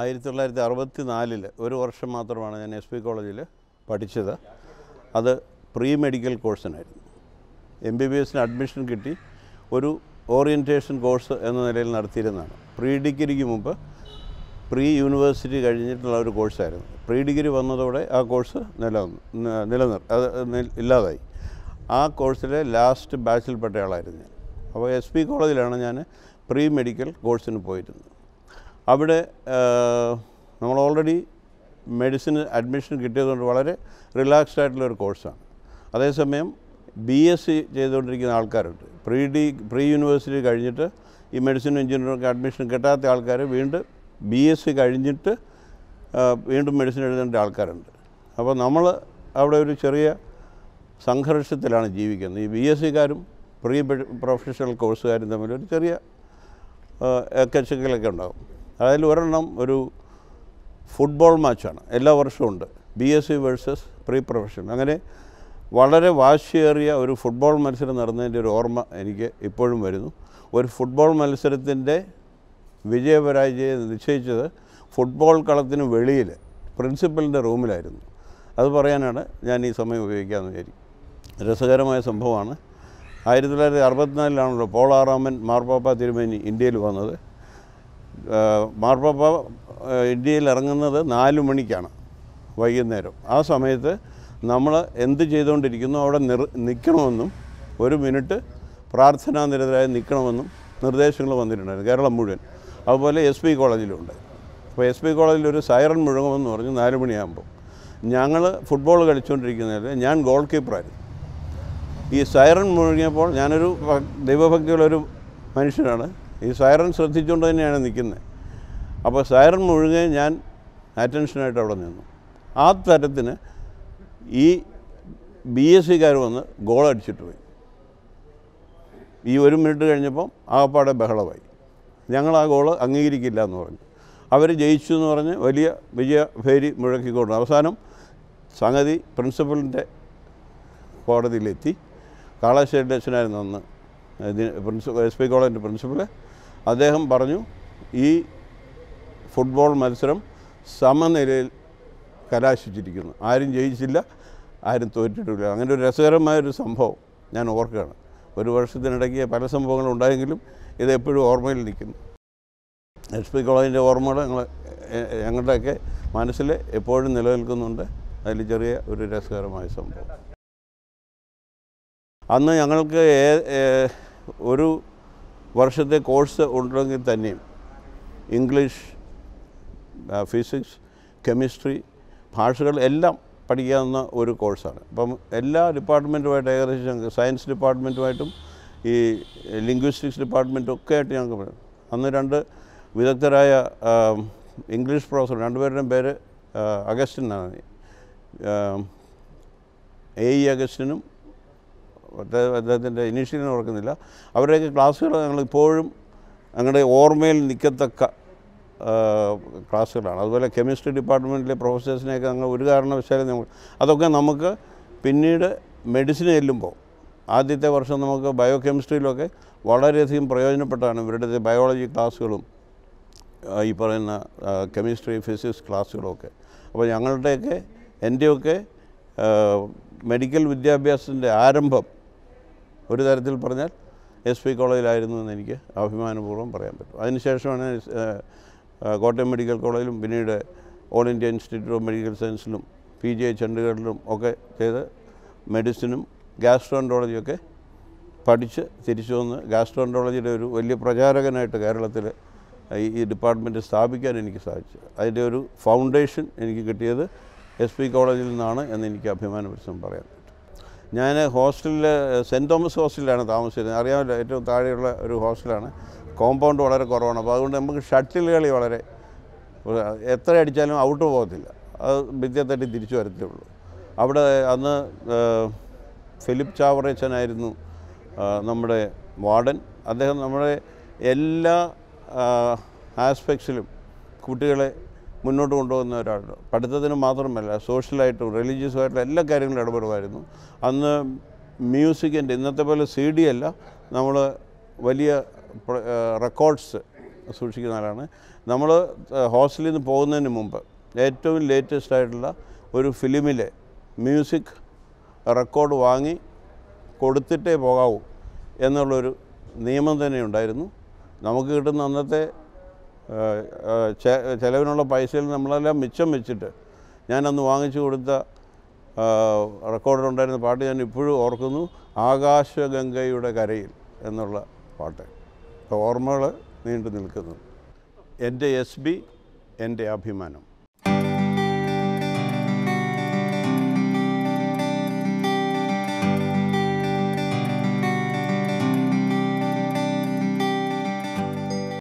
ആയിരത്തി തൊള്ളായിരത്തി അറുപത്തി നാലിൽ ഒരു വർഷം മാത്രമാണ് ഞാൻ എസ് പി കോളേജിൽ പഠിച്ചത് അത് പ്രീ മെഡിക്കൽ കോഴ്സിനായിരുന്നു എം ബി ബി എസിന് അഡ്മിഷൻ കിട്ടി ഒരു ഓറിയൻറ്റേഷൻ കോഴ്സ് എന്ന നിലയിൽ നടത്തിയിരുന്നതാണ് പ്രീ ഡിഗ്രിക്ക് മുമ്പ് പ്രീ യൂണിവേഴ്സിറ്റി കഴിഞ്ഞിട്ടുള്ള ഒരു കോഴ്സായിരുന്നു പ്രീ ഡിഗ്രി വന്നതോടെ ആ കോഴ്സ് നിലനിന്നു നിലനിർ അത് ഇല്ലാതായി ആ കോഴ്സിലെ ലാസ്റ്റ് ബാച്ചിൽപ്പെട്ട ആളായിരുന്നു ഞാൻ അപ്പോൾ എസ് പി കോളേജിലാണ് ഞാൻ പ്രീ മെഡിക്കൽ കോഴ്സിന് പോയിരുന്നത് അവിടെ നമ്മൾ ഓൾറെഡി മെഡിസിൻ അഡ്മിഷൻ കിട്ടിയതുകൊണ്ട് വളരെ റിലാക്സ്ഡ് ആയിട്ടുള്ള ഒരു കോഴ്സാണ് അതേസമയം ബി എസ് സി ചെയ്തുകൊണ്ടിരിക്കുന്ന ആൾക്കാരുണ്ട് പ്രീ ഡി പ്രീ യൂണിവേഴ്സിറ്റി കഴിഞ്ഞിട്ട് ഈ മെഡിസിൻ എഞ്ചിനീയറിംഗ് അഡ്മിഷൻ കിട്ടാത്ത ആൾക്കാർ വീണ്ടും ബി എസ് സി കഴിഞ്ഞിട്ട് വീണ്ടും മെഡിസിൻ എഴുതേണ്ട ആൾക്കാരുണ്ട് അപ്പോൾ നമ്മൾ അവിടെ ഒരു ചെറിയ സംഘർഷത്തിലാണ് ജീവിക്കുന്നത് ഈ ബി എസ് സിക്കാരും പ്രീ പ്രൊഫഷണൽ കോഴ്സുകാരും തമ്മിൽ ഒരു ചെറിയ കച്ചക്കലൊക്കെ ഉണ്ടാകും അതായത് ഒരെണ്ണം ഒരു ഫുട്ബോൾ മാച്ചാണ് എല്ലാ വർഷവും ഉണ്ട് B S C versus pre profession അങ്ങനെ വളരെ വാശിയേറിയ ഒരു ഫുട്ബോൾ മത്സരം നടന്നതിൻ്റെ ഒരു ഓർമ്മ എനിക്ക് ഇപ്പോഴും വരുന്നു ഒരു ഫുട്ബോൾ മത്സരത്തിൻ്റെ വിജയപരാജയെ നിശ്ചയിച്ചത് ഫുട്ബോൾ കളത്തിന് വെളിയിൽ പ്രിൻസിപ്പലിൻ്റെ റൂമിലായിരുന്നു അത് പറയാനാണ് ഞാൻ ഈ സമയം ഉപയോഗിക്കാമെന്ന് വിചാരിക്കും രസകരമായ സംഭവമാണ് ആയിരത്തി തൊള്ളായിരത്തി അറുപത്തിനാലിലാണല്ലോ പോളാറാമൻ മാർപ്പാപ്പ തിരുമേനി ഇന്ത്യയിൽ വന്നത് മാർപ്പാപ്പ ഇന്ത്യയിൽ ഇറങ്ങുന്നത് നാല് മണിക്കാണ് വൈകുന്നേരം ആ സമയത്ത് നമ്മൾ എന്ത് ചെയ്തുകൊണ്ടിരിക്കുന്നു അവിടെ നിർ നിൽക്കണമെന്നും ഒരു മിനിറ്റ് പ്രാർത്ഥനാ നിരതരായി നിൽക്കണമെന്നും നിർദ്ദേശങ്ങൾ വന്നിട്ടുണ്ടായിരുന്നു കേരളം മുഴുവൻ അതുപോലെ എസ് പി കോളേജിലുണ്ട് അപ്പോൾ എസ് പി കോളേജിൽ ഒരു സൈറൺ മുഴങ്ങുമെന്ന് പറഞ്ഞ് നാല് മണിയാകുമ്പോൾ ഞങ്ങൾ ഫുട്ബോൾ കളിച്ചുകൊണ്ടിരിക്കുന്നതിൽ ഞാൻ ഗോൾ കീപ്പറായിരുന്നു ഈ സൈറൺ മുഴങ്ങിയപ്പോൾ ഞാനൊരു ദൈവഭക്തിയുള്ളൊരു മനുഷ്യനാണ് ഈ സൈറൺ ശ്രദ്ധിച്ചുകൊണ്ട് തന്നെയാണ് നിൽക്കുന്നത് അപ്പോൾ സൈറൺ മുഴുകെ ഞാൻ അറ്റൻഷനായിട്ട് അവിടെ നിന്നു ആ തരത്തിന് ഈ ബി എസ് സിക്കാർ വന്ന് ഗോളടിച്ചിട്ട് പോയി ഈ ഒരു മിനിറ്റ് കഴിഞ്ഞപ്പം ആകപ്പാടെ ബഹളമായി ഞങ്ങൾ ആ ഗോൾ അംഗീകരിക്കില്ല എന്ന് പറഞ്ഞു അവർ ജയിച്ചു എന്ന് പറഞ്ഞ് വലിയ വിജയ ഭേരി മുഴക്കിക്കൊണ്ട് അവസാനം സംഗതി പ്രിൻസിപ്പലിൻ്റെ കോടതിയിലെത്തി കാളാശ്ശേരി അച്ഛനായിരുന്നു അന്ന് പ്രിൻസിപ്പൽ എസ് പി കോളേജിൻ്റെ പ്രിൻസിപ്പൽ അദ്ദേഹം പറഞ്ഞു ഈ ഫുട്ബോൾ മത്സരം സമനിലയിൽ കലാശിച്ചിരിക്കുന്നു ആരും ജയിച്ചില്ല ആരും തോറ്റിട്ടില്ല അങ്ങനെ ഒരു രസകരമായൊരു സംഭവം ഞാൻ ഓർക്കുകയാണ് ഒരു വർഷത്തിനിടയ്ക്ക് പല സംഭവങ്ങളും ഉണ്ടായെങ്കിലും ഇത് എപ്പോഴും ഓർമ്മയിൽ നിൽക്കുന്നു എസ് പി കോളേജിൻ്റെ ഓർമ്മകൾ ഞങ്ങൾ ഞങ്ങളുടെയൊക്കെ മനസ്സിൽ എപ്പോഴും നിലനിൽക്കുന്നുണ്ട് അതിൽ ചെറിയ ഒരു രസകരമായ സംഭവം അന്ന് ഞങ്ങൾക്ക് ഒരു വർഷത്തെ കോഴ്സ് ഉണ്ടെങ്കിൽ തന്നെയും ഇംഗ്ലീഷ് ഫിസിക്സ് കെമിസ്ട്രി ഭാഷകൾ എല്ലാം പഠിക്കാവുന്ന ഒരു കോഴ്സാണ് അപ്പം എല്ലാ ഡിപ്പാർട്ട്മെൻറ്റുമായിട്ട് ഏകദേശം ഞങ്ങൾക്ക് സയൻസ് ഡിപ്പാർട്ട്മെൻറ്റുമായിട്ടും ഈ ലിംഗ്വിസ്റ്റിക്സ് ഡിപ്പാർട്ട്മെൻറ്റും ഒക്കെ ആയിട്ട് ഞങ്ങൾക്ക് പറയാം അന്ന് രണ്ട് വിദഗ്ധരായ ഇംഗ്ലീഷ് പ്രൊഫസർ രണ്ടുപേരുടെയും പേര് അഗസ്റ്റിൻ എന്നാണ് എ ഇ അഗസ്റ്റിനും അദ്ദേഹത്തിൻ്റെ ഇനീഷ്യൽ ഓർക്കുന്നില്ല അവരുടെയൊക്കെ ക്ലാസ്സുകൾ ഞങ്ങൾ ഇപ്പോഴും ഞങ്ങളുടെ ഓർമ്മയിൽ നിൽക്കത്തക്ക ക്ലാസ്സുകളാണ് അതുപോലെ കെമിസ്ട്രി ഡിപ്പാർട്ട്മെൻറ്റിലെ പ്രൊഫസേഴ്സിനെയൊക്കെ ഞങ്ങൾ ഒരു കാരണവശാലും നമ്മൾ അതൊക്കെ നമുക്ക് പിന്നീട് മെഡിസിൻ ചെല്ലുമ്പോൾ ആദ്യത്തെ വർഷം നമുക്ക് ബയോ കെമിസ്ട്രിയിലൊക്കെ വളരെയധികം പ്രയോജനപ്പെട്ടാണ് ഇവരുടെ ബയോളജി ക്ലാസ്സുകളും ഈ പറയുന്ന കെമിസ്ട്രി ഫിസിക്സ് ക്ലാസ്സുകളൊക്കെ അപ്പോൾ ഞങ്ങളുടെയൊക്കെ എൻ്റെയൊക്കെ മെഡിക്കൽ വിദ്യാഭ്യാസത്തിൻ്റെ ആരംഭം ഒരു തരത്തിൽ പറഞ്ഞാൽ എസ് പി കോളേജിലായിരുന്നു എന്ന് എനിക്ക് അഭിമാനപൂർവ്വം പറയാൻ പറ്റും അതിനുശേഷമാണ് കോട്ടയം മെഡിക്കൽ കോളേജിലും പിന്നീട് All India Institute of Medical സയൻസിലും പി ജി ഐ ചണ്ഡീഗഡിലും ഒക്കെ ചെയ്ത് മെഡിസിനും ഗ്യാസ്ട്രോൻഡോളജിയൊക്കെ പഠിച്ച് തിരിച്ചു വന്ന് ഗ്യാസ്ട്രോൻഡോളജിയുടെ ഒരു വലിയ പ്രചാരകനായിട്ട് കേരളത്തിൽ ഈ ഡിപ്പാർട്ട്മെൻറ്റ് സ്ഥാപിക്കാൻ എനിക്ക് സാധിച്ചു അതിൻ്റെ ഒരു ഫൗണ്ടേഷൻ എനിക്ക് കിട്ടിയത് എസ് പി കോളേജിൽ നിന്നാണ് എന്ന് എനിക്ക് അഭിമാനപരിസം പറയാം ഞാൻ ഹോസ്റ്റലിൽ സെൻറ്റ് തോമസ് ഹോസ്റ്റലിലാണ് താമസിച്ചിരുന്നത് അറിയാമല്ലോ ഏറ്റവും താഴെയുള്ള ഒരു ഹോസ്റ്റലാണ് കോമ്പൗണ്ട് വളരെ കുറവാണ് അപ്പോൾ അതുകൊണ്ട് നമുക്ക് ഷട്ടിൽ കളി വളരെ എത്ര അടിച്ചാലും ഔട്ട് പോകത്തില്ല അത് ഭിത്തിയെ തട്ടി തിരിച്ചു വരത്തേ അവിടെ അന്ന് ഫിലിപ്പ് ചാവറേച്ചനായിരുന്നു നമ്മുടെ വാർഡൻ അദ്ദേഹം നമ്മുടെ എല്ലാ ആസ്പെക്ട്സിലും കുട്ടികളെ മുന്നോട്ട് കൊണ്ടുപോകുന്ന ഒരാളുണ്ട് പഠിത്തത്തിന് മാത്രമല്ല സോഷ്യലായിട്ടും റിലീജിയസുമായിട്ടും എല്ലാ കാര്യങ്ങളും ഇടപെടുമായിരുന്നു അന്ന് മ്യൂസിക്കിൻ്റെ ഇന്നത്തെ പോലെ സി ഡി അല്ല നമ്മൾ വലിയ റെക്കോർഡ്സ് സൂക്ഷിക്കുന്ന ആളാണ് നമ്മൾ ഹോസ്റ്റലിൽ നിന്ന് പോകുന്നതിന് മുമ്പ് ഏറ്റവും ലേറ്റസ്റ്റ് ആയിട്ടുള്ള ഒരു ഫിലിമിലെ മ്യൂസിക് റെക്കോർഡ് വാങ്ങി കൊടുത്തിട്ടേ പോകാവൂ എന്നുള്ളൊരു നിയമം തന്നെ ഉണ്ടായിരുന്നു നമുക്ക് കിട്ടുന്ന അന്നത്തെ ചിലവിനുള്ള പൈസയിൽ നമ്മളെല്ലാം മിച്ചം വെച്ചിട്ട് ഞാനന്ന് വാങ്ങിച്ചു കൊടുത്ത ഉണ്ടായിരുന്ന പാട്ട് ഞാൻ ഇപ്പോഴും ഓർക്കുന്നു ആകാശഗംഗയുടെ കരയിൽ എന്നുള്ള പാട്ട് ഓർമ്മകൾ നീണ്ടു നിൽക്കുന്നു എൻ്റെ എസ് ബി എൻ്റെ അഭിമാനം